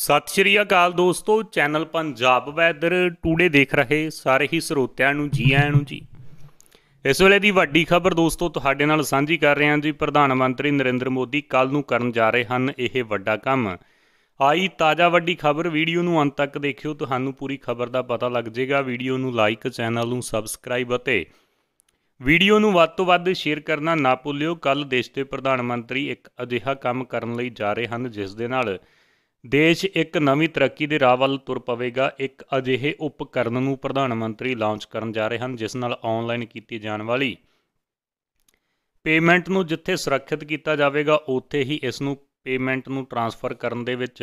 ਸਤਿ ਸ਼੍ਰੀ ਅਕਾਲ ਦੋਸਤੋ channel Punjab weather today ਦੇਖ ਰਹੇ ਸਾਰੇ ਹੀ ਸਰੋਤਿਆਂ ਨੂੰ ਜੀ ਆਇਆਂ ਨੂੰ ਜੀ ਇਸ ਵੇਲੇ ਦੀ ਵੱਡੀ ਖਬਰ ਦੋਸਤੋ ਤੁਹਾਡੇ ਨਾਲ ਸਾਂਝੀ ਕਰ ਰਹੇ ਹਾਂ ਜੀ ਪ੍ਰਧਾਨ ਮੰਤਰੀ ਨਰਿੰਦਰ ਮੋਦੀ ਕੱਲ ਨੂੰ ਕਰਨ ਜਾ ਰਹੇ ਹਨ ਇਹ ਵੱਡਾ ਕੰਮ ਆਈ ਤਾਜ਼ਾ ਵੱਡੀ ਖਬਰ ਵੀਡੀਓ ਨੂੰ ਅੰਤ ਤੱਕ ਦੇਖਿਓ ਤੁਹਾਨੂੰ ਪੂਰੀ ਖਬਰ ਦਾ ਪਤਾ ਲੱਗ ਜਾਏਗਾ ਵੀਡੀਓ ਨੂੰ ਲਾਈਕ ਚੈਨਲ ਨੂੰ ਸਬਸਕ੍ਰਾਈਬ ਅਤੇ ਵੀਡੀਓ ਨੂੰ ਵੱਧ ਤੋਂ ਵੱਧ ਸ਼ੇਅਰ ਕਰਨਾ ਨਾ ਭੁੱਲਿਓ ਕੱਲ ਦੇਸ਼ ਦੇ ਪ੍ਰਧਾਨ ਮੰਤਰੀ ਇੱਕ ਅਜਿਹਾ ਕੰਮ ਕਰਨ ਲਈ ਜਾ ਰਹੇ ਹਨ ਜਿਸ ਦੇ ਨਾਲ ਦੇਸ਼ ਇੱਕ ਨਵੀਂ ਤਰੱਕੀ ਦੇ ਰਾਹ ਵੱਲ ਤੁਰ ਪਵੇਗਾ ਇੱਕ ਅਜਿਹੇ ਉਪਕਰਨ ਨੂੰ ਪ੍ਰਧਾਨ ਮੰਤਰੀ ਲਾਂਚ ਕਰਨ ਜਾ ਰਹੇ ਹਨ ਜਿਸ ਨਾਲ ਆਨਲਾਈਨ ਕੀਤੀ ਜਾਣ ਵਾਲੀ ਪੇਮੈਂਟ ਨੂੰ ਜਿੱਥੇ ਸੁਰੱਖਿਅਤ ਕੀਤਾ ਜਾਵੇਗਾ ਉੱਥੇ ਹੀ ਇਸ ਨੂੰ ਪੇਮੈਂਟ ਨੂੰ ਟ੍ਰਾਂਸਫਰ ਕਰਨ ਦੇ ਵਿੱਚ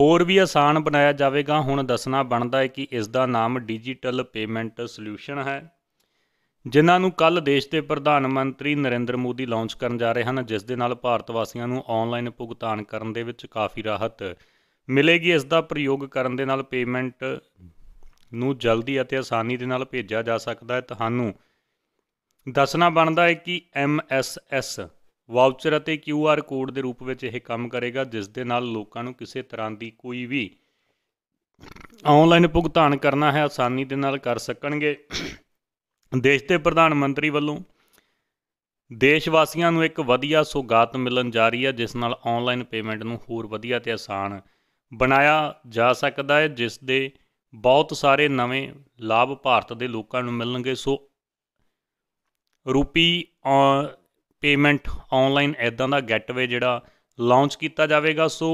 ਹੋਰ ਵੀ ਆਸਾਨ ਬਣਾਇਆ ਜਾਵੇਗਾ ਹੁਣ ਦੱਸਣਾ ਬਣਦਾ ਹੈ ਕਿ ਇਸ ਦਾ ਨਾਮ ਡਿਜੀਟਲ ਪੇਮੈਂਟ ਸੋਲੂਸ਼ਨ ਹੈ ਜਿਨ੍ਹਾਂ ਨੂੰ ਕੱਲ ਦੇਸ਼ ਦੇ ਪ੍ਰਧਾਨ ਮੰਤਰੀ ਨਰਿੰਦਰ ਮੋਦੀ ਲਾਂਚ ਕਰਨ ਜਾ ਰਹੇ ਹਨ ਜਿਸ ਦੇ ਨਾਲ ਭਾਰਤ ਵਾਸੀਆਂ ਨੂੰ ਆਨਲਾਈਨ ਭੁਗਤਾਨ ਕਰਨ ਦੇ ਵਿੱਚ ਕਾਫੀ ਰਾਹਤ ਮਿਲੇਗੀ ਇਸ ਦਾ ਪ੍ਰਯੋਗ ਕਰਨ ਦੇ ਨਾਲ ਪੇਮੈਂਟ ਨੂੰ ਜਲਦੀ ਅਤੇ ਆਸਾਨੀ ਦੇ ਨਾਲ ਭੇਜਿਆ ਜਾ ਸਕਦਾ ਹੈ ਤੁਹਾਨੂੰ ਦੱਸਣਾ ਬਣਦਾ ਹੈ ਕਿ MSS ਵਾਊਚਰ ਅਤੇ QR ਕੋਡ ਦੇ ਰੂਪ ਵਿੱਚ ਇਹ ਕੰਮ ਕਰੇਗਾ ਜਿਸ ਦੇ ਨਾਲ ਲੋਕਾਂ ਨੂੰ ਕਿਸੇ ਤਰ੍ਹਾਂ ਦੀ ਕੋਈ ਵੀ ਆਨਲਾਈਨ ਭੁਗਤਾਨ ਕਰਨਾ ਹੈ ਆਸਾਨੀ ਦੇ ਨਾਲ ਕਰ ਸਕਣਗੇ ਦੇਸ਼ ਦੇ ਪ੍ਰਧਾਨ ਮੰਤਰੀ ਵੱਲੋਂ ਦੇਸ਼ ਵਾਸੀਆਂ ਨੂੰ ਇੱਕ ਵਧੀਆ ਸੁਗਾਤ ਮਿਲਣ ਜਾ ਰਹੀ ਹੈ ਜਿਸ ਨਾਲ ਆਨਲਾਈਨ ਪੇਮੈਂਟ ਨੂੰ ਹੋਰ ਵਧੀਆ ਤੇ ਆਸਾਨ ਬਣਾਇਆ ਜਾ ਸਕਦਾ ਹੈ ਜਿਸ ਦੇ ਬਹੁਤ ਸਾਰੇ ਨਵੇਂ ਲਾਭ ਭਾਰਤ ਦੇ ਲੋਕਾਂ ਨੂੰ ਮਿਲਣਗੇ ਸੋ ਰੂਪੀ ਪੇਮੈਂਟ ਆਨਲਾਈਨ ਐਦਾਂ ਦਾ ਗੈਟਵੇ ਜਿਹੜਾ ਲਾਂਚ ਕੀਤਾ ਜਾਵੇਗਾ ਸੋ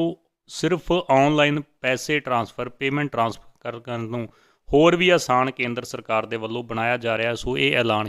ਸਿਰਫ ਆਨਲਾਈਨ ਪੈਸੇ ਟ੍ਰਾਂਸਫਰ ਪੇਮੈਂਟ ਟ੍ਰਾਂਸਫਰ ਕਰਨ ਨੂੰ ਹੋਰ ਵੀ ਆਸਾਨ ਕੇਂਦਰ ਸਰਕਾਰ ਦੇ ਵੱਲੋਂ ਬਣਾਇਆ ਜਾ ਰਿਹਾ ਸੋ ਇਹ ਐਲਾਨ